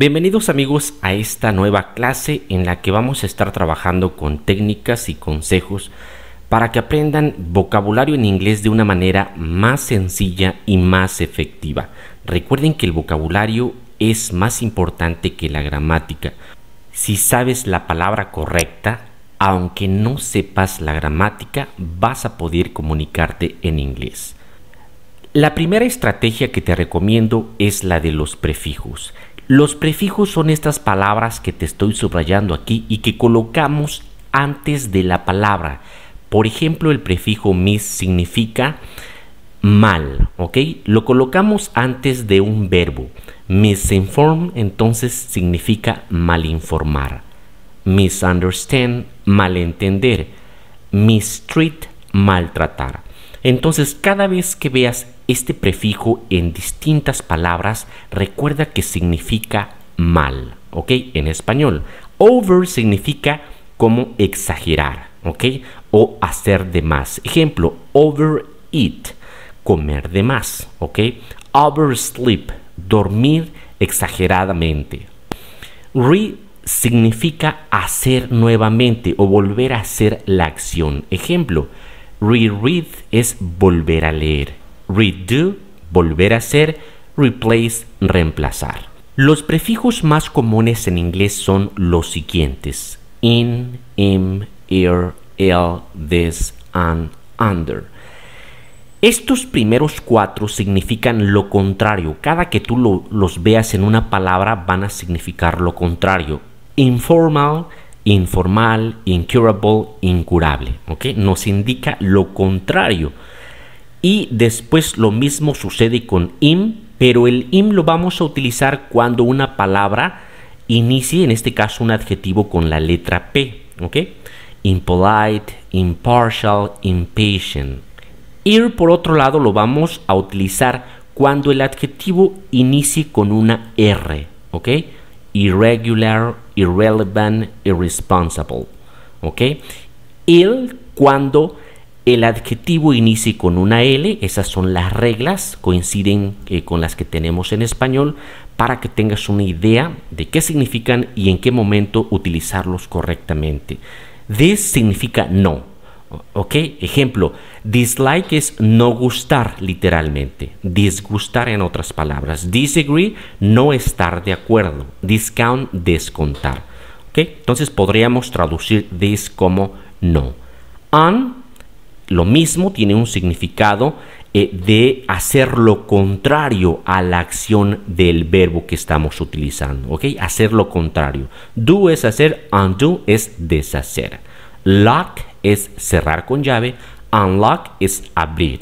Bienvenidos amigos a esta nueva clase en la que vamos a estar trabajando con técnicas y consejos para que aprendan vocabulario en inglés de una manera más sencilla y más efectiva. Recuerden que el vocabulario es más importante que la gramática. Si sabes la palabra correcta, aunque no sepas la gramática, vas a poder comunicarte en inglés. La primera estrategia que te recomiendo es la de los prefijos. Los prefijos son estas palabras que te estoy subrayando aquí y que colocamos antes de la palabra. Por ejemplo, el prefijo mis significa mal, ¿ok? Lo colocamos antes de un verbo. Misinform entonces significa malinformar. Misunderstand, malentender. Mistreat, maltratar. Entonces, cada vez que veas este prefijo en distintas palabras recuerda que significa mal, ¿ok? En español. Over significa como exagerar, ¿ok? O hacer de más. Ejemplo, overeat, comer de más, ¿ok? Oversleep, dormir exageradamente. Re significa hacer nuevamente o volver a hacer la acción. Ejemplo, reread es volver a leer redo, volver a hacer, replace, reemplazar. Los prefijos más comunes en inglés son los siguientes: in, im, ir, er, el, this, and, under. Estos primeros cuatro significan lo contrario. Cada que tú los veas en una palabra van a significar lo contrario. Informal, informal, incurable, incurable. Nos indica lo contrario y después lo mismo sucede con im, pero el im lo vamos a utilizar cuando una palabra inicie, en este caso un adjetivo con la letra P. Impolite, impartial, impatient. Ir, por otro lado, lo vamos a utilizar cuando el adjetivo inicie con una R. ¿Ok? Irregular, irrelevant, irresponsible. ¿Ok? Il cuando el adjetivo inicie con una L, esas son las reglas, coinciden eh, con las que tenemos en español, para que tengas una idea de qué significan y en qué momento utilizarlos correctamente. This significa no. ¿Ok? Ejemplo, dislike es no gustar literalmente, disgustar en otras palabras, disagree no estar de acuerdo, discount descontar. ¿Ok? Entonces podríamos traducir this como no. Lo mismo tiene un significado eh, de hacer lo contrario a la acción del verbo que estamos utilizando, ¿ok? Hacer lo contrario. Do es hacer, undo es deshacer. Lock es cerrar con llave, unlock es abrir.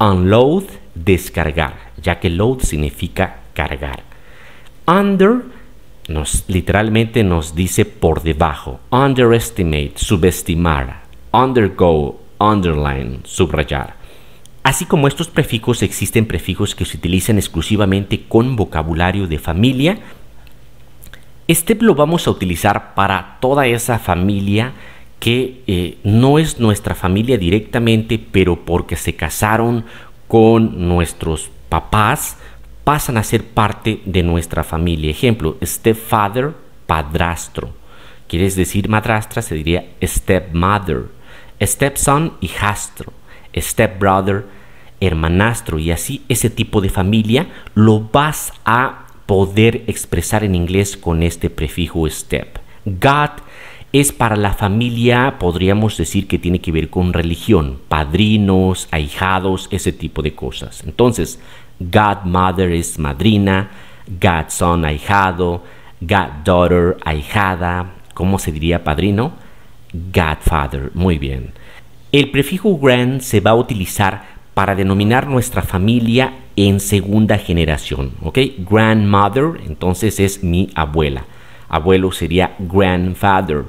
Unload, descargar, ya que load significa cargar. Under nos literalmente nos dice por debajo, underestimate, subestimar, undergo, underline, subrayar. Así como estos prefijos, existen prefijos que se utilizan exclusivamente con vocabulario de familia. Este lo vamos a utilizar para toda esa familia que eh, no es nuestra familia directamente, pero porque se casaron con nuestros papás, pasan a ser parte de nuestra familia. Ejemplo, stepfather, padrastro. Quieres decir madrastra, se diría stepmother stepson, hijastro, stepbrother, hermanastro, y así ese tipo de familia lo vas a poder expresar en inglés con este prefijo step. God es para la familia, podríamos decir que tiene que ver con religión, padrinos, ahijados, ese tipo de cosas. Entonces, godmother es madrina, godson ahijado, goddaughter ahijada, ¿cómo se diría padrino? Godfather, muy bien. El prefijo grand se va a utilizar para denominar nuestra familia en segunda generación, Grandmother, entonces es mi abuela. Abuelo sería grandfather.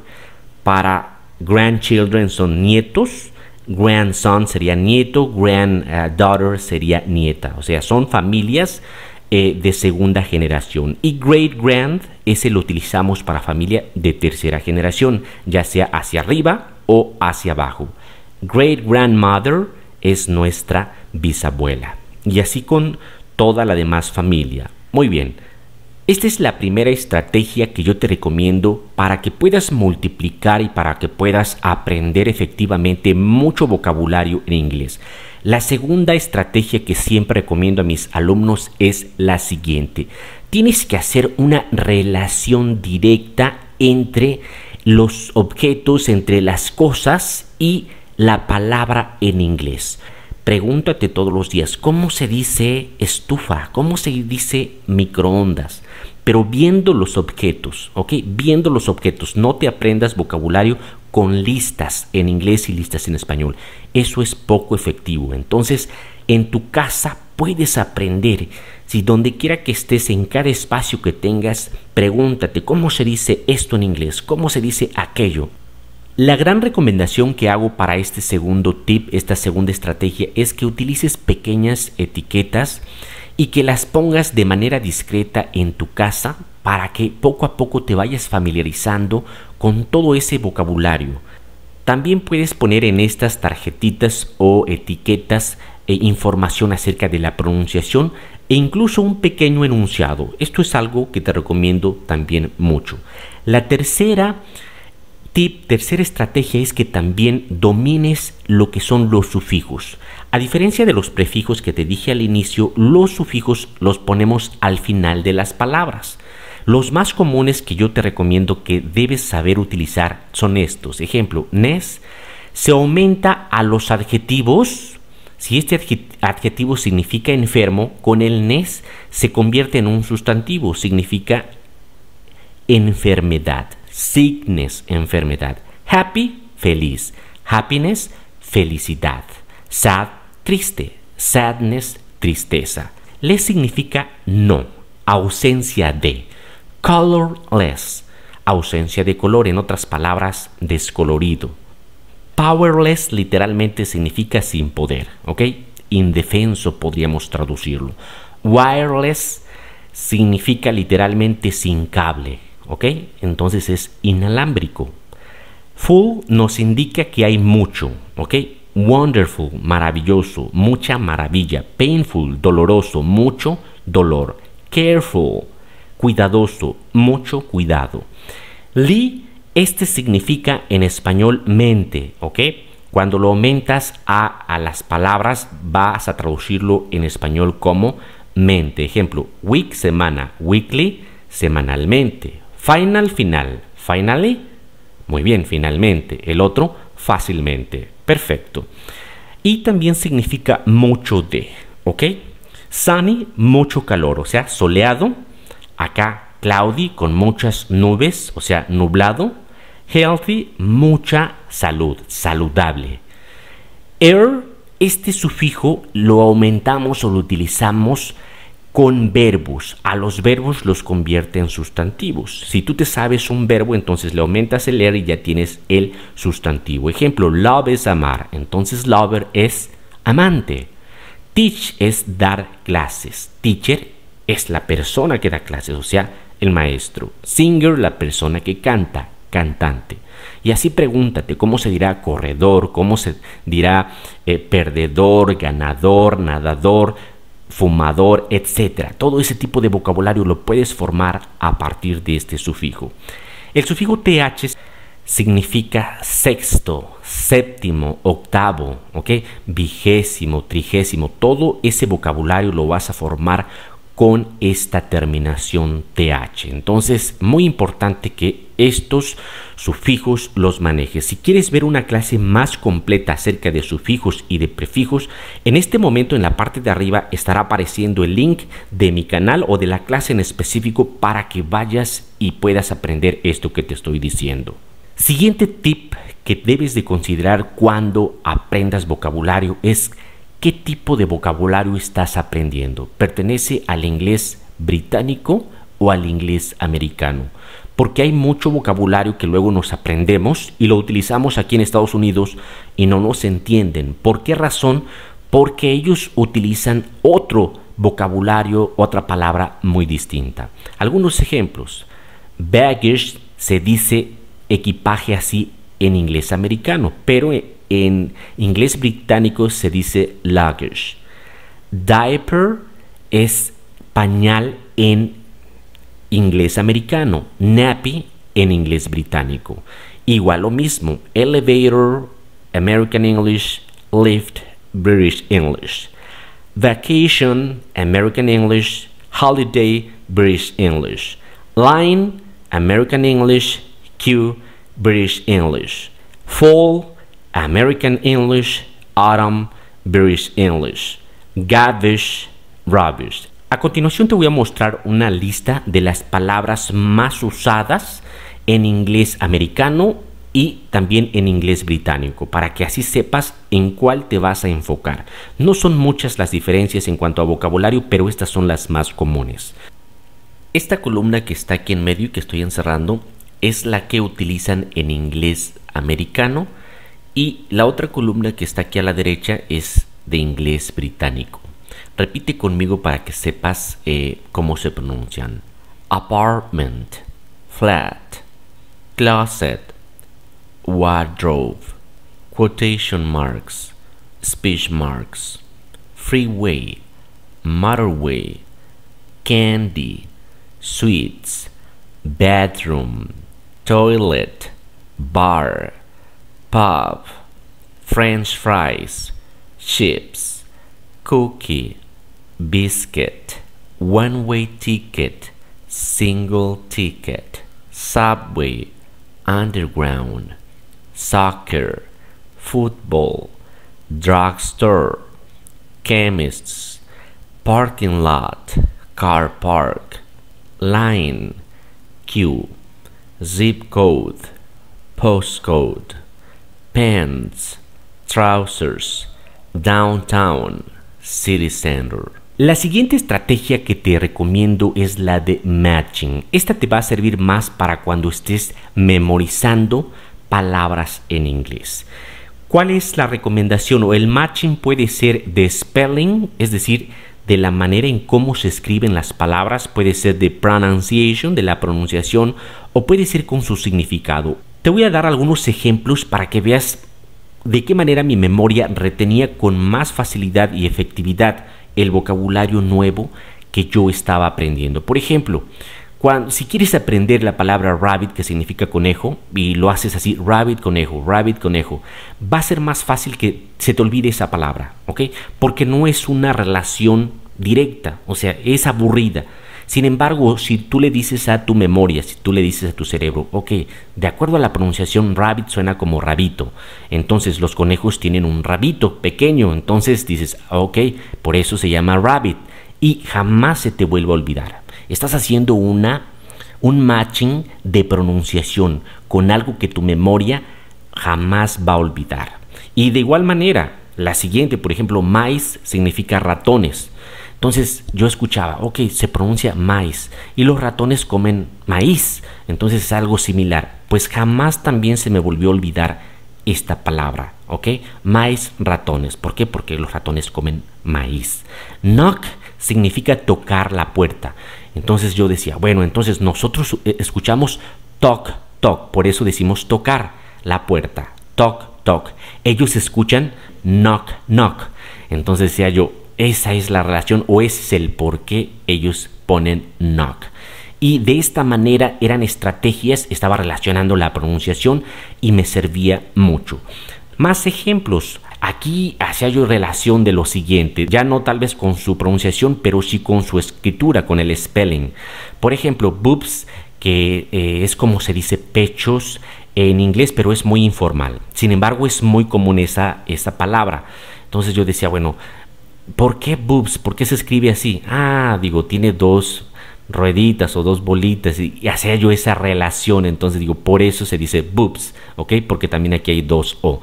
Para grandchildren son nietos, grandson sería nieto, granddaughter sería nieta. O sea, son familias eh, de segunda generación. Y great grand, ese lo utilizamos para familia de tercera generación, ya sea hacia arriba o hacia abajo great grandmother es nuestra bisabuela. Y así con toda la demás familia. Muy bien, esta es la primera estrategia que yo te recomiendo para que puedas multiplicar y para que puedas aprender efectivamente mucho vocabulario en inglés. La segunda estrategia que siempre recomiendo a mis alumnos es la siguiente. Tienes que hacer una relación directa entre los objetos, entre las cosas y la palabra en inglés. Pregúntate todos los días, ¿cómo se dice estufa? ¿Cómo se dice microondas? Pero viendo los objetos, ¿ok? Viendo los objetos, no te aprendas vocabulario con listas en inglés y listas en español. Eso es poco efectivo. Entonces, en tu casa puedes aprender. Si donde quiera que estés, en cada espacio que tengas, pregúntate cómo se dice esto en inglés, cómo se dice aquello. La gran recomendación que hago para este segundo tip, esta segunda estrategia, es que utilices pequeñas etiquetas y que las pongas de manera discreta en tu casa para que poco a poco te vayas familiarizando con todo ese vocabulario. También puedes poner en estas tarjetitas o etiquetas eh, información acerca de la pronunciación e incluso un pequeño enunciado. Esto es algo que te recomiendo también mucho. La tercera Tip, tercera estrategia es que también domines lo que son los sufijos. A diferencia de los prefijos que te dije al inicio, los sufijos los ponemos al final de las palabras. Los más comunes que yo te recomiendo que debes saber utilizar son estos. Ejemplo, nes se aumenta a los adjetivos. Si este adjetivo significa enfermo, con el nes se convierte en un sustantivo, significa enfermedad. Sickness, enfermedad. Happy, feliz. Happiness, felicidad. Sad, triste. Sadness, tristeza. Le significa no, ausencia de. Colorless, ausencia de color, en otras palabras, descolorido. Powerless literalmente significa sin poder, ¿ok? Indefenso podríamos traducirlo. Wireless significa literalmente sin cable, ¿ok? Entonces es inalámbrico. Full nos indica que hay mucho, Wonderful, maravilloso, mucha maravilla. Painful, doloroso, mucho dolor. Careful, cuidadoso, mucho cuidado. Li, este significa en español mente, Cuando lo aumentas a, a las palabras vas a traducirlo en español como mente. Ejemplo, week, semana, weekly, semanalmente, Final, final. Finally. Muy bien, finalmente. El otro, fácilmente. Perfecto. Y también significa mucho de, ¿ok? Sunny, mucho calor, o sea, soleado. Acá, cloudy, con muchas nubes, o sea, nublado. Healthy, mucha salud, saludable. Air, este sufijo lo aumentamos o lo utilizamos con verbos. A los verbos los convierte en sustantivos. Si tú te sabes un verbo, entonces le aumentas el er y ya tienes el sustantivo. Ejemplo, love es amar. Entonces lover es amante. Teach es dar clases. Teacher es la persona que da clases, o sea, el maestro. Singer, la persona que canta, cantante. Y así pregúntate cómo se dirá corredor, cómo se dirá eh, perdedor, ganador, nadador fumador, etcétera. Todo ese tipo de vocabulario lo puedes formar a partir de este sufijo. El sufijo th significa sexto, séptimo, octavo, ¿ok? vigésimo, trigésimo. Todo ese vocabulario lo vas a formar con esta terminación TH. Entonces, muy importante que estos sufijos los manejes. Si quieres ver una clase más completa acerca de sufijos y de prefijos, en este momento en la parte de arriba estará apareciendo el link de mi canal o de la clase en específico para que vayas y puedas aprender esto que te estoy diciendo. Siguiente tip que debes de considerar cuando aprendas vocabulario es qué tipo de vocabulario estás aprendiendo. ¿Pertenece al inglés británico o al inglés americano? Porque hay mucho vocabulario que luego nos aprendemos y lo utilizamos aquí en Estados Unidos y no nos entienden. ¿Por qué razón? Porque ellos utilizan otro vocabulario, otra palabra muy distinta. Algunos ejemplos. Baggage se dice equipaje así en inglés americano, pero en inglés británico se dice luggage. Diaper es pañal en inglés americano, nappy en inglés británico. Igual lo mismo, elevator, American English, lift, British English. Vacation, American English, holiday, British English. Line, American English, queue, British English. Fall, American English, Autumn, British English, Gavish, Rubbish. A continuación te voy a mostrar una lista de las palabras más usadas en inglés americano y también en inglés británico, para que así sepas en cuál te vas a enfocar. No son muchas las diferencias en cuanto a vocabulario, pero estas son las más comunes. Esta columna que está aquí en medio y que estoy encerrando es la que utilizan en inglés americano, y la otra columna que está aquí a la derecha es de inglés británico. Repite conmigo para que sepas eh, cómo se pronuncian. Apartment, flat, closet, wardrobe, quotation marks, speech marks, freeway, motorway, candy, sweets, bathroom, toilet, bar. pub, french fries, chips, cookie, biscuit, one way ticket, single ticket, subway, underground, soccer, football, drugstore, chemists, parking lot, car park, line, queue, zip code, postcode. pants, trousers, downtown, city center. La siguiente estrategia que te recomiendo es la de matching. Esta te va a servir más para cuando estés memorizando palabras en inglés. ¿Cuál es la recomendación? O el matching puede ser de spelling, es decir, de la manera en cómo se escriben las palabras, puede ser de pronunciation, de la pronunciación, o puede ser con su significado. Te voy a dar algunos ejemplos para que veas de qué manera mi memoria retenía con más facilidad y efectividad el vocabulario nuevo que yo estaba aprendiendo. Por ejemplo, cuando, si quieres aprender la palabra rabbit, que significa conejo, y lo haces así, rabbit conejo, rabbit conejo, va a ser más fácil que se te olvide esa palabra, Porque no es una relación directa, o sea, es aburrida. Sin embargo, si tú le dices a tu memoria, si tú le dices a tu cerebro, ok, de acuerdo a la pronunciación, rabbit suena como rabito, entonces los conejos tienen un rabito pequeño, entonces dices, ok, por eso se llama rabbit y jamás se te vuelva a olvidar. Estás haciendo una, un matching de pronunciación con algo que tu memoria jamás va a olvidar. Y de igual manera, la siguiente, por ejemplo, mice significa ratones. Entonces yo escuchaba, ok, se pronuncia maíz y los ratones comen maíz, entonces es algo similar. Pues jamás también se me volvió a olvidar esta palabra, ok, maíz ratones. ¿Por qué? Porque los ratones comen maíz. Knock significa tocar la puerta. Entonces yo decía, bueno, entonces nosotros eh, escuchamos toc, toc, por eso decimos tocar la puerta, toc, toc. Ellos escuchan knock, knock. Entonces decía yo, esa es la relación o ese es el por qué ellos ponen knock. Y de esta manera eran estrategias, estaba relacionando la pronunciación y me servía mucho. Más ejemplos. Aquí hacía yo relación de lo siguiente, ya no tal vez con su pronunciación, pero sí con su escritura, con el spelling. Por ejemplo, boobs, que eh, es como se dice pechos en inglés, pero es muy informal. Sin embargo, es muy común esa, esa palabra. Entonces yo decía, bueno, ¿Por qué boobs? ¿Por qué se escribe así? Ah, digo, tiene dos rueditas o dos bolitas y, hacía yo esa relación, entonces digo, por eso se dice boobs, ¿ok? Porque también aquí hay dos O.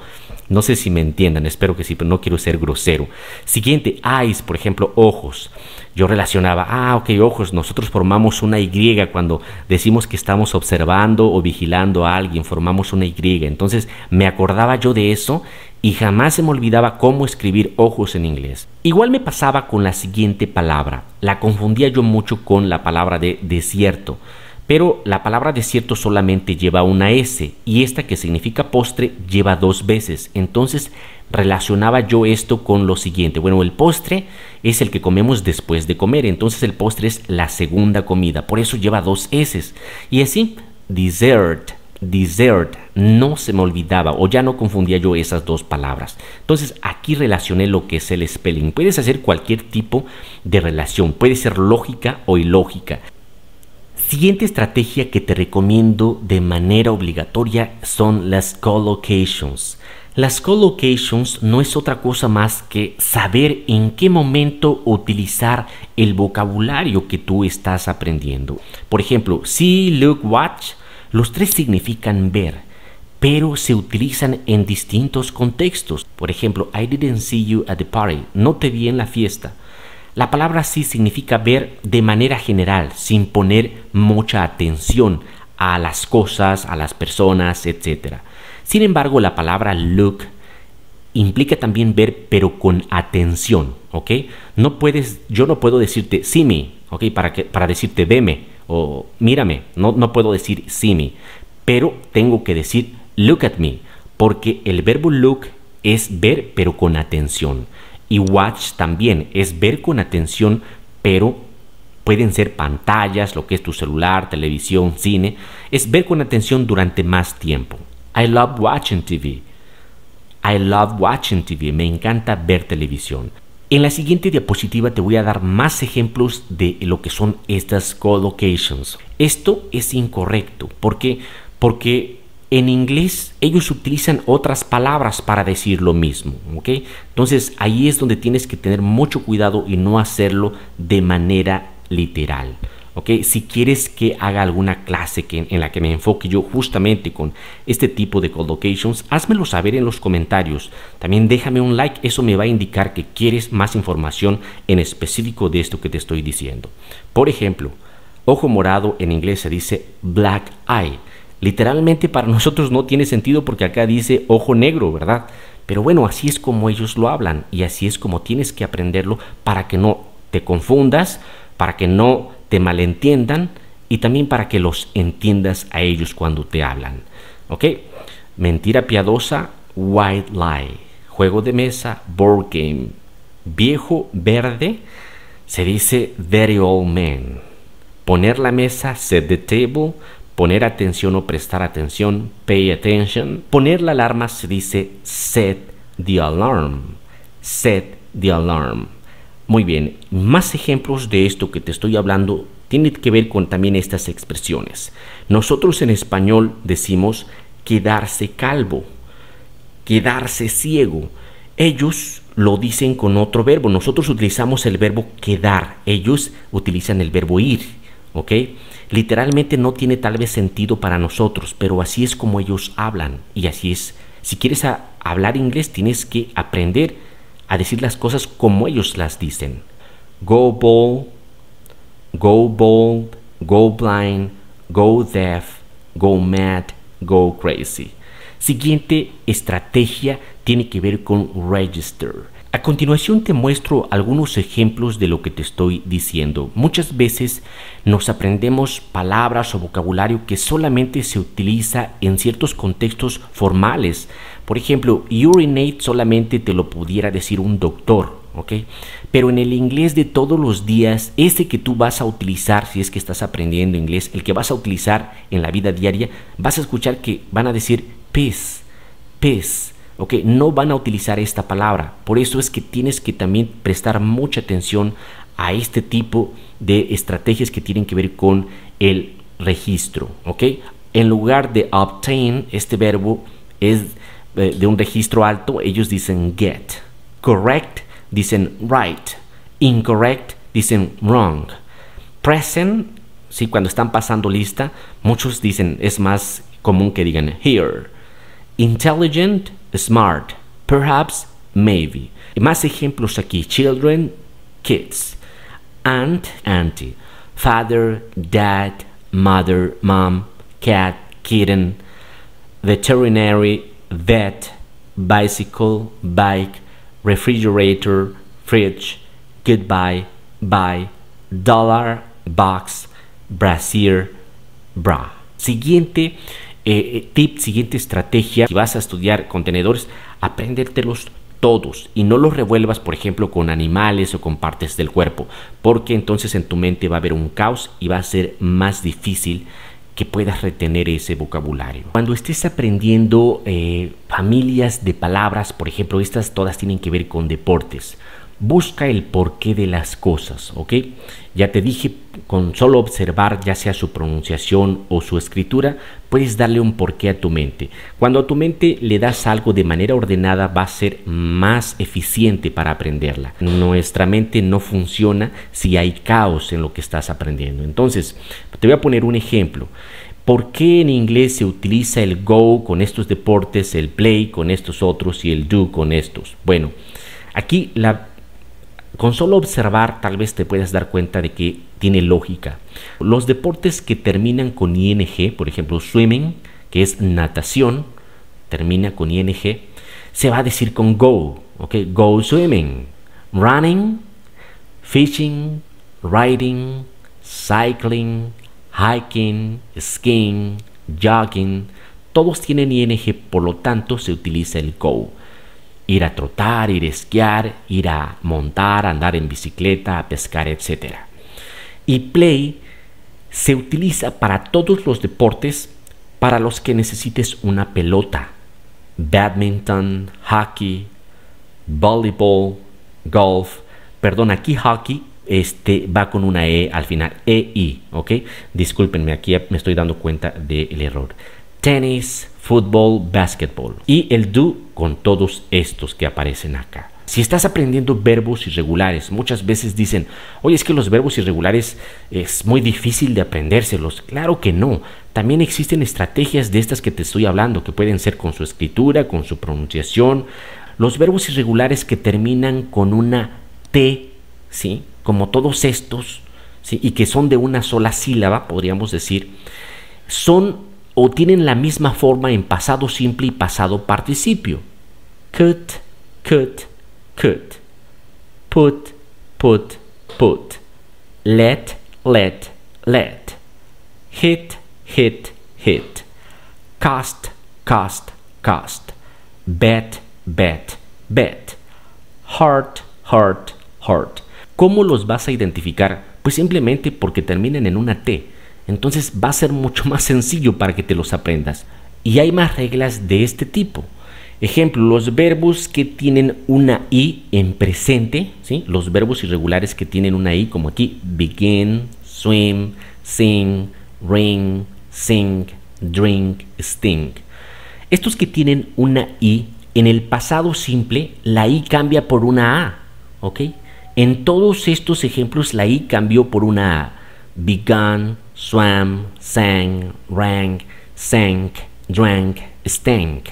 No sé si me entiendan, espero que sí, pero no quiero ser grosero. Siguiente, eyes, por ejemplo, ojos. Yo relacionaba, ah, ok, ojos, nosotros formamos una Y cuando decimos que estamos observando o vigilando a alguien, formamos una Y. Entonces me acordaba yo de eso y jamás se me olvidaba cómo escribir ojos en inglés. Igual me pasaba con la siguiente palabra, la confundía yo mucho con la palabra de desierto, pero la palabra desierto solamente lleva una S y esta que significa postre lleva dos veces, entonces relacionaba yo esto con lo siguiente, bueno, el postre es el que comemos después de comer, entonces el postre es la segunda comida, por eso lleva dos S y así, dessert, dessert, no se me olvidaba o ya no confundía yo esas dos palabras. Entonces aquí relacioné lo que es el spelling. Puedes hacer cualquier tipo de relación, puede ser lógica o ilógica. Siguiente estrategia que te recomiendo de manera obligatoria son las collocations. Las collocations no es otra cosa más que saber en qué momento utilizar el vocabulario que tú estás aprendiendo. Por ejemplo, see, look, watch, los tres significan ver pero se utilizan en distintos contextos. Por ejemplo, I didn't see you at the party, no te vi en la fiesta. La palabra sí significa ver de manera general, sin poner mucha atención a las cosas, a las personas, etc. Sin embargo, la palabra look implica también ver, pero con atención, ¿ok? No puedes, yo no puedo decirte see me, ¿ok? Para, para decirte veme o mírame, no, no puedo decir see me, pero tengo que decir look at me, porque el verbo look es ver pero con atención. Y watch también es ver con atención, pero pueden ser pantallas, lo que es tu celular, televisión, cine. Es ver con atención durante más tiempo. I love watching TV. I love watching TV. Me encanta ver televisión. En la siguiente diapositiva te voy a dar más ejemplos de lo que son estas collocations. Esto es incorrecto. ¿Por qué? Porque en inglés ellos utilizan otras palabras para decir lo mismo, ¿ok? Entonces ahí es donde tienes que tener mucho cuidado y no hacerlo de manera literal, ¿ok? Si quieres que haga alguna clase que, en la que me enfoque yo justamente con este tipo de collocations, házmelo saber en los comentarios. También déjame un like, eso me va a indicar que quieres más información en específico de esto que te estoy diciendo. Por ejemplo, ojo morado en inglés se dice black eye Literalmente para nosotros no tiene sentido porque acá dice ojo negro, ¿verdad? Pero bueno, así es como ellos lo hablan y así es como tienes que aprenderlo para que no te confundas, para que no te malentiendan y también para que los entiendas a ellos cuando te hablan. ¿Ok? Mentira piadosa, white lie. Juego de mesa, board game. Viejo verde se dice very old man. Poner la mesa, set the table poner atención o prestar atención, pay attention. Poner la alarma se dice set the alarm, set the alarm. Muy bien, más ejemplos de esto que te estoy hablando tienen que ver con también estas expresiones. Nosotros en español decimos quedarse calvo, quedarse ciego. Ellos lo dicen con otro verbo. Nosotros utilizamos el verbo quedar, ellos utilizan el verbo ir. ¿ok? Literalmente no tiene tal vez sentido para nosotros, pero así es como ellos hablan y así es. Si quieres hablar inglés tienes que aprender a decir las cosas como ellos las dicen. Go bold, go bold, go blind, go deaf, go mad, go crazy. Siguiente estrategia tiene que ver con register. A continuación te muestro algunos ejemplos de lo que te estoy diciendo. Muchas veces nos aprendemos palabras o vocabulario que solamente se utiliza en ciertos contextos formales. Por ejemplo, urinate solamente te lo pudiera decir un doctor, Pero en el inglés de todos los días, ese que tú vas a utilizar, si es que estás aprendiendo inglés, el que vas a utilizar en la vida diaria, vas a escuchar que van a decir pez, pez. No van a utilizar esta palabra. Por eso es que tienes que también prestar mucha atención a este tipo de estrategias que tienen que ver con el registro, ¿ok? En lugar de obtain, este verbo es eh, de un registro alto, ellos dicen get. Correct, dicen right. Incorrect, dicen wrong. Present, ¿sí? cuando están pasando lista, muchos dicen, es más común que digan here. Intelligent, smart, perhaps, maybe. Más ejemplos aquí, children, kids, aunt, auntie, father, dad, mother, mom, cat, kitten, veterinary, vet, bicycle, bike, refrigerator, fridge, goodbye, bye, dollar, box, brasier, bra. Siguiente Eh, eh, tip, siguiente estrategia, si vas a estudiar contenedores, aprendértelos todos y no los revuelvas, por ejemplo, con animales o con partes del cuerpo, porque entonces en tu mente va a haber un caos y va a ser más difícil que puedas retener ese vocabulario. Cuando estés aprendiendo eh, familias de palabras, por ejemplo, estas todas tienen que ver con deportes busca el porqué de las cosas, ¿ok? Ya te dije, con solo observar ya sea su pronunciación o su escritura, puedes darle un porqué a tu mente. Cuando a tu mente le das algo de manera ordenada, va a ser más eficiente para aprenderla. Nuestra mente no funciona si hay caos en lo que estás aprendiendo. Entonces, te voy a poner un ejemplo. ¿Por qué en inglés se utiliza el go con estos deportes, el play con estos otros y el do con estos? Bueno, aquí la con solo observar tal vez te puedas dar cuenta de que tiene lógica. Los deportes que terminan con ING, por ejemplo, swimming, que es natación, termina con ING, se va a decir con go, ¿ok? Go swimming, running, fishing, riding, cycling, hiking, skiing, jogging, todos tienen ING, por lo tanto se utiliza el go ir a trotar, ir a esquiar, ir a montar, andar en bicicleta, a pescar, etc. Y play se utiliza para todos los deportes para los que necesites una pelota. Badminton, hockey, voleibol, golf. Perdón, aquí hockey este, va con una E al final, e i, ¿ok? Discúlpenme, aquí me estoy dando cuenta del error tenis, fútbol, básquetbol y el do con todos estos que aparecen acá. Si estás aprendiendo verbos irregulares, muchas veces dicen, oye, es que los verbos irregulares es muy difícil de aprendérselos. Claro que no. También existen estrategias de estas que te estoy hablando, que pueden ser con su escritura, con su pronunciación. Los verbos irregulares que terminan con una T, ¿sí? Como todos estos, ¿sí? Y que son de una sola sílaba, podríamos decir, son o tienen la misma forma en pasado simple y pasado participio. Cut, cut, cut. Put, put, put. Let, let, let. Hit, hit, hit. Cast, cast, cast. Bet, bet, bet. Heart, heart, heart. ¿Cómo los vas a identificar? Pues simplemente porque terminen en una T entonces va a ser mucho más sencillo para que te los aprendas. Y hay más reglas de este tipo. Ejemplo, los verbos que tienen una i en presente, ¿sí? los verbos irregulares que tienen una i, como aquí, begin, swim, sing, ring, sing, drink, stink. Estos que tienen una i, en el pasado simple, la i cambia por una a, ¿ok? En todos estos ejemplos, la i cambió por una a. Began, swam, sang, rang, sank, drank, stank.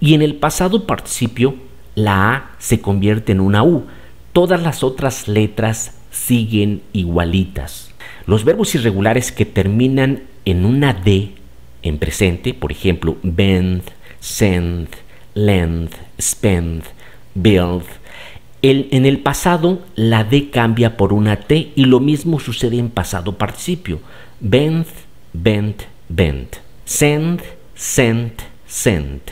Y en el pasado participio, la A se convierte en una U. Todas las otras letras siguen igualitas. Los verbos irregulares que terminan en una D en presente, por ejemplo, bend, send, lend, spend, build. en el pasado, la D cambia por una T y lo mismo sucede en pasado participio. Bend, bend, bend. Send, send, send.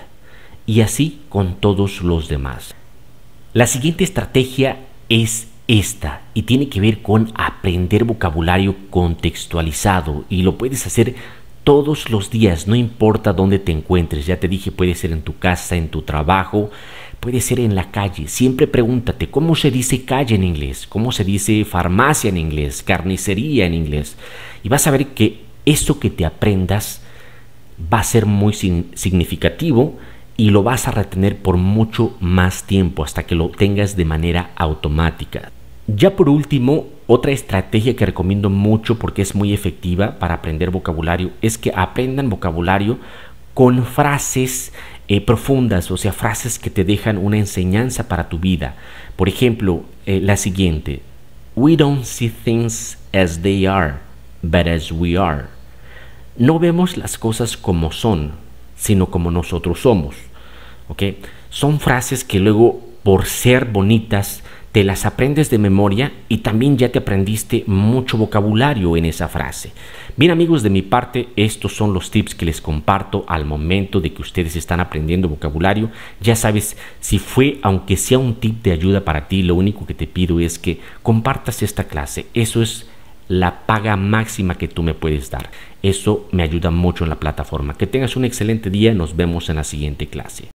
Y así con todos los demás. La siguiente estrategia es esta y tiene que ver con aprender vocabulario contextualizado y lo puedes hacer todos los días, no importa dónde te encuentres. Ya te dije, puede ser en tu casa, en tu trabajo, puede ser en la calle. Siempre pregúntate cómo se dice calle en inglés, cómo se dice farmacia en inglés, carnicería en inglés. Y vas a ver que eso que te aprendas va a ser muy significativo y lo vas a retener por mucho más tiempo hasta que lo tengas de manera automática. Ya por último, otra estrategia que recomiendo mucho porque es muy efectiva para aprender vocabulario es que aprendan vocabulario con frases eh, profundas, o sea, frases que te dejan una enseñanza para tu vida. Por ejemplo, eh, la siguiente, We don't see things as they are, but as we are. No vemos las cosas como son, sino como nosotros somos. okay Son frases que luego, por ser bonitas, te las aprendes de memoria y también ya te aprendiste mucho vocabulario en esa frase. Bien amigos, de mi parte, estos son los tips que les comparto al momento de que ustedes están aprendiendo vocabulario. Ya sabes, si fue, aunque sea un tip de ayuda para ti, lo único que te pido es que compartas esta clase. Eso es la paga máxima que tú me puedes dar. Eso me ayuda mucho en la plataforma. Que tengas un excelente día, nos vemos en la siguiente clase.